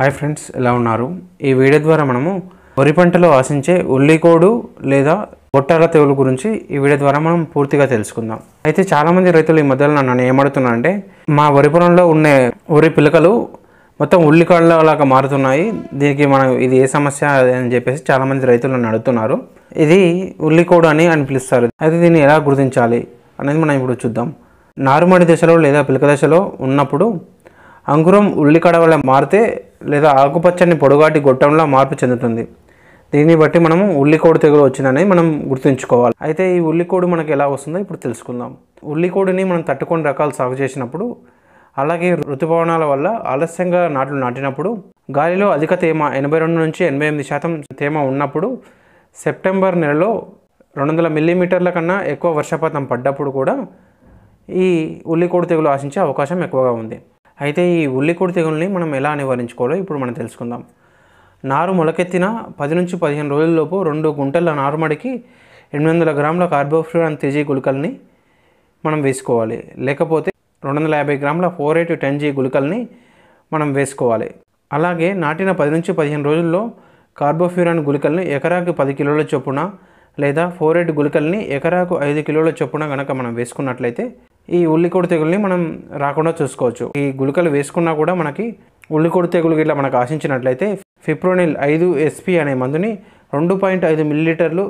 hi friends ఎలా ఉన్నారు ఈ వీడియో ద్వారా మనము వరి పంటలో ఆశించే ఉల్లికోడు లేదా పొట్టాల తెగులు గురించి ఈ వీడియో ద్వారా మనం పూర్తిగా తెలుసుకుందాం అయితే చాలామంది రైతులు ఈ మధ్యలో నన్ను ఏమడుతున్నానంటే మా వరి పొలంలో ఉండే వరి పిలకలు మొత్తం ఉల్లికాళ్ళలాగా మారుతున్నాయి దీనికి మనం ఇది ఏ సమస్య అని చెప్పేసి చాలామంది రైతులు నన్ను అడుగుతున్నారు ఇది ఉల్లికోడు అని అని పిలుస్తారు అయితే దీన్ని ఎలా గుర్తించాలి అనేది మనం ఇప్పుడు చూద్దాం నారుమడి దశలో లేదా పిలక దశలో ఉన్నప్పుడు అంకురం ఉల్లికాడ వల్ల మారితే లేదా ఆకుపచ్చని పొడుగాటి గొట్టంలో మార్పు చెందుతుంది దీన్ని బట్టి మనం ఉల్లికోడు తెగులు వచ్చిందని మనం గుర్తుంచుకోవాలి అయితే ఈ ఉల్లికోడు మనకు ఎలా వస్తుందో ఇప్పుడు తెలుసుకుందాం ఉల్లికోడిని మనం తట్టుకొని రకాలు సాగు చేసినప్పుడు అలాగే ఋతుపవనాల వల్ల ఆలస్యంగా నాట్లు నాటినప్పుడు గాలిలో అధిక తేమ ఎనభై రెండు నుంచి ఎనభై ఎనిమిది శాతం తేమ ఉన్నప్పుడు సెప్టెంబర్ నెలలో రెండు వందల మిల్లీమీటర్ల కన్నా ఎక్కువ వర్షపాతం పడ్డప్పుడు కూడా ఈ ఉల్లికోడు తెగులు ఆశించే అవకాశం ఎక్కువగా ఉంది అయితే ఈ ఉల్లికూడి తెగుల్ని మనం ఎలా నివారించుకోవాలో ఇప్పుడు మనం తెలుసుకుందాం నారు మొలకెత్తిన పది నుంచి పదిహేను రోజుల్లోపు రెండు గుంటల నారుమడికి ఎనిమిది వందల గ్రాముల కార్బోఫ్యూరాన్ తేజీ గుళికల్ని మనం వేసుకోవాలి లేకపోతే రెండు వందల యాభై గ్రాముల ఫోర్ ఎయిట్ టెన్ జీ గుళికల్ని మనం వేసుకోవాలి అలాగే నాటిన పది నుంచి పదిహేను రోజుల్లో కార్బోఫ్యూరాన్ గుళికల్ని ఎకరాకు పది కిలోల చొప్పున లేదా ఫోర్ ఎయిట్ గుళికల్ని ఎకరాకు ఐదు కిలోల చొప్పున కనుక మనం వేసుకున్నట్లయితే ఈ ఉల్లికొడు తెగుల్ని మనం రాకుండా చూసుకోవచ్చు ఈ గుళికలు వేసుకున్నా కూడా మనకి ఉల్లికొడు తెగులు ఇట్లా మనకు ఆశించినట్లయితే ఫిప్రోనిల్ ఐదు ఎస్పీ అనే మందుని రెండు పాయింట్ ఐదు మిల్లీలీటర్లు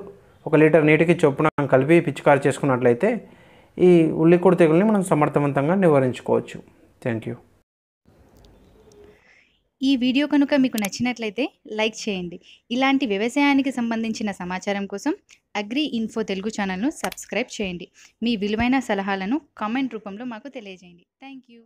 ఒక లీటర్ నీటికి చొప్పున కలిపి పిచికారి చేసుకున్నట్లయితే ఈ ఉల్లికొడు తెగుల్ని మనం సమర్థవంతంగా నివారించుకోవచ్చు థ్యాంక్ యూ ఈ వీడియో కనుక మీకు నచ్చినట్లయితే లైక్ చేయండి ఇలాంటి వ్యవసాయానికి సంబంధించిన సమాచారం కోసం అగ్రి ఇన్ఫో తెలుగు ఛానల్ను సబ్స్క్రైబ్ చేయండి మీ విలువైన సలహాలను కామెంట్ రూపంలో మాకు తెలియజేయండి థ్యాంక్ యూ